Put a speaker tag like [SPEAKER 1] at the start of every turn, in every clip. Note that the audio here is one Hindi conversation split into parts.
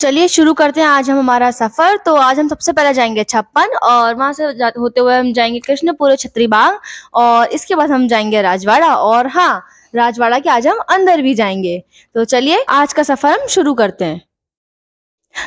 [SPEAKER 1] चलिए शुरू करते हैं आज हम हमारा सफर तो आज हम सबसे पहले जाएंगे छप्पन और वहां से होते हुए हम जाएंगे कृष्णपुर छतरी बाग और इसके बाद हम जाएंगे राजवाड़ा और हाँ राजवाड़ा के आज हम अंदर भी जाएंगे तो चलिए आज का सफर हम शुरू करते हैं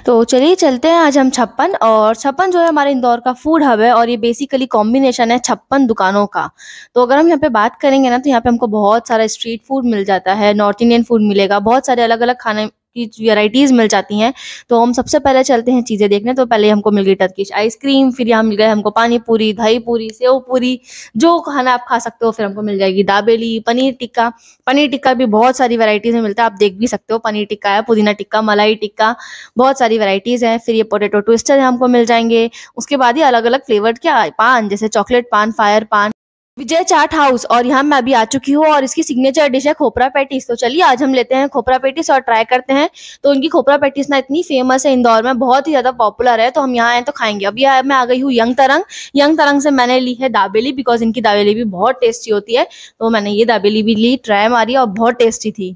[SPEAKER 1] तो चलिए चलते हैं आज हम छप्पन और छप्पन जो है हमारे इंदौर का फूड हब है और ये बेसिकली कॉम्बिनेशन है छप्पन दुकानों का तो अगर हम यहाँ पे बात करेंगे ना तो यहाँ पे हमको बहुत सारा स्ट्रीट फूड मिल जाता है नॉर्थ इंडियन फूड मिलेगा बहुत सारे अलग अलग खाने की वेराइटीज़ मिल जाती हैं तो हम सबसे पहले चलते हैं चीज़ें देखने तो पहले हमको मिल गई टर्किश आइसक्रीम फिर यहाँ मिल गए हमको पानी पूरी दही पूरी सेव पूरी जो खाना आप खा सकते हो फिर हमको मिल जाएगी दाबेली पनीर टिक्का पनीर टिक्का भी बहुत सारी वेराइटीज़ में मिलता है आप देख भी सकते हो पनीर टिक्का है पुदीना टिक्का मलाई टिक्का बहुत सारी वेराइटीज़ है फिर ये पोटेटो ट्विस्टर हमको मिल जाएंगे उसके बाद ही अलग अलग फ्लेवर के पान जैसे चॉकलेट पान फायर पान विजय चाट हाउस और यहाँ मैं अभी आ चुकी हूँ और इसकी सिग्नेचर डिश है खोपरा पैटीज तो चलिए आज हम लेते हैं खोपरा पैटीज और ट्राई करते हैं तो उनकी खोपरा पैटीज ना इतनी फेमस है इंदौर में बहुत ही ज़्यादा पॉपुलर है तो हम यहाँ आए तो खाएंगे अभी मैं आ गई हूँ यंग तरंग यंग तरंग से मैंने ली है दाबेली बिकॉज इनकी दाबेली भी बहुत टेस्टी होती है तो मैंने ये दाबेली भी ली ट्राई मारी और बहुत टेस्टी थी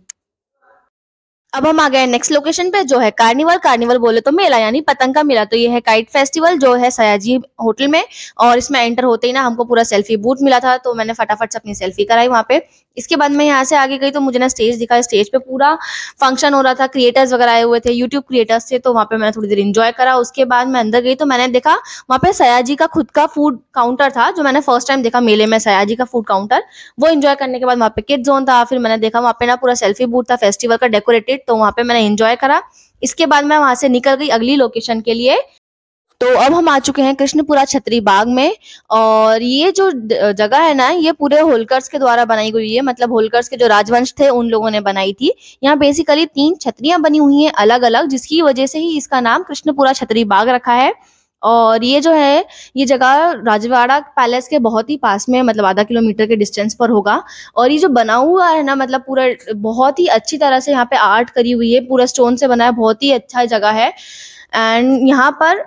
[SPEAKER 1] अब हम आ गए नेक्स्ट लोकेशन पे जो है कार्निवल कार्निवल बोले तो मेला यानी पतंग का मेला तो ये है काइट फेस्टिवल जो है सयाजी होटल में और इसमें एंटर होते ही ना हमको पूरा सेल्फी बूट मिला था तो मैंने फटाफट से अपनी सेल्फी कराई वहाँ पे इसके बाद मैं यहाँ से आगे गई तो मुझे ना स्टेज दिखा स्टेज पे पूरा फंक्शन हो रहा था क्रिएटर्स वगैरह आए हुए थे यूट्यूब क्रिएटर्स थे तो वहाँ पे मैंने थोड़ी देर इंजॉय करा उसके बाद मैं अंदर गई तो मैंने देखा वहाँ पे सयाजी का खुद का फूड काउंटर था जो मैंने फर्स्ट टाइम देखा मेले में सयाजी का फूड काउंटर वो इन्जॉय करने के बाद वहाँ पे किड जोन था फिर मैंने देखा वहाँ पे ना पूरा सेल्फी बूथ था फेस्टिवल का डेकोरेटेड तो वहाँ पे मैंने इंजॉय करा इसके बाद मैं वहां से निकल गई अगली लोकेशन के लिए तो अब हम आ चुके हैं कृष्णपुरा छतरी बाग में और ये जो जगह है ना ये पूरे होलकर्स के द्वारा बनाई हुई है मतलब होलकर्स के जो राजवंश थे उन लोगों ने बनाई थी यहाँ बेसिकली तीन छतरियां बनी हुई हैं अलग अलग जिसकी वजह से ही इसका नाम कृष्णपुरा छतरी बाग रखा है और ये जो है ये जगह राजवाड़ा पैलेस के बहुत ही पास में मतलब आधा किलोमीटर के डिस्टेंस पर होगा और ये जो बना हुआ है ना मतलब पूरा बहुत ही अच्छी तरह से यहाँ पे आर्ट करी हुई है पूरा स्टोन से बना है बहुत ही अच्छा जगह है एंड यहाँ पर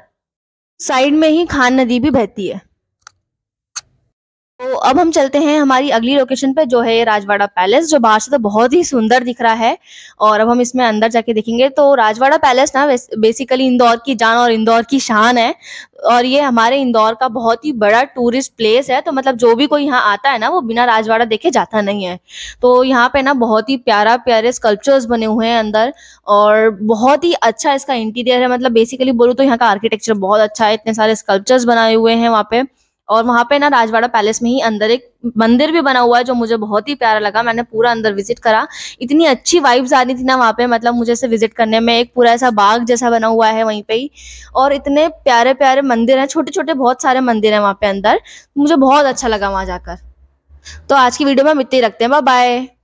[SPEAKER 1] साइड में ही खान नदी भी बहती है तो अब हम चलते हैं हमारी अगली लोकेशन पे जो है राजवाड़ा पैलेस जो बाहर से तो बहुत ही सुंदर दिख रहा है और अब हम इसमें अंदर जाके देखेंगे तो राजवाड़ा पैलेस ना बेसिकली इंदौर की जान और इंदौर की शान है और ये हमारे इंदौर का बहुत ही बड़ा टूरिस्ट प्लेस है तो मतलब जो भी कोई यहाँ आता है ना वो बिना राजवाड़ा देखे जाता नहीं है तो यहाँ पे ना बहुत ही प्यारा प्यारे स्कल्पचर्स बने हुए हैं अंदर और बहुत ही अच्छा इसका इंटीरियर है मतलब बेसिकली बोलूँ तो यहाँ का आर्किटेक्चर बहुत अच्छा है इतने सारे स्कल्पचर्स बनाए हुए हैं वहाँ पे और वहाँ पे ना राजवाड़ा पैलेस में ही अंदर एक मंदिर भी बना हुआ है जो मुझे बहुत ही प्यारा लगा मैंने पूरा अंदर विजिट करा इतनी अच्छी वाइब्स आ रही थी ना वहाँ पे मतलब मुझे से विजिट करने में एक पूरा ऐसा बाग जैसा बना हुआ है वहीं पे ही और इतने प्यारे प्यारे मंदिर हैं छोटे छोटे बहुत सारे मंदिर हैं वहाँ पे अंदर मुझे बहुत अच्छा लगा वहाँ जाकर तो आज की वीडियो में हम इतने ही रखते हैं बाय बाय